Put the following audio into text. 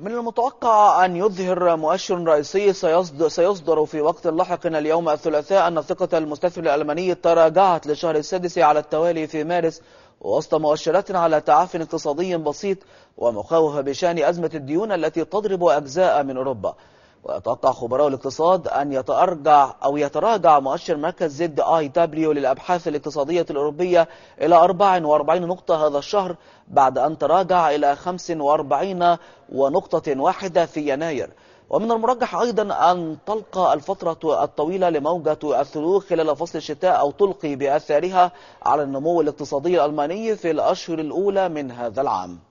من المتوقع أن يظهر مؤشر رئيسي سيصدر في وقت لاحق اليوم الثلاثاء أن ثقة المستثمر الألماني تراجعت للشهر السادس على التوالي في مارس وسط مؤشرات على تعافي اقتصادي بسيط ومخاوف بشأن أزمة الديون التي تضرب أجزاء من أوروبا ويتوقع خبراء الاقتصاد أن يتأرجع أو يتراجع مؤشر مركز زد آي دبليو للأبحاث الاقتصادية الأوروبية إلى 44 نقطة هذا الشهر بعد أن تراجع إلى 45 ونقطة واحدة في يناير ومن المرجح أيضا أن تلقى الفترة الطويلة لموجة الثلوج خلال فصل الشتاء أو تلقي بأثارها على النمو الاقتصادي الألماني في الأشهر الأولى من هذا العام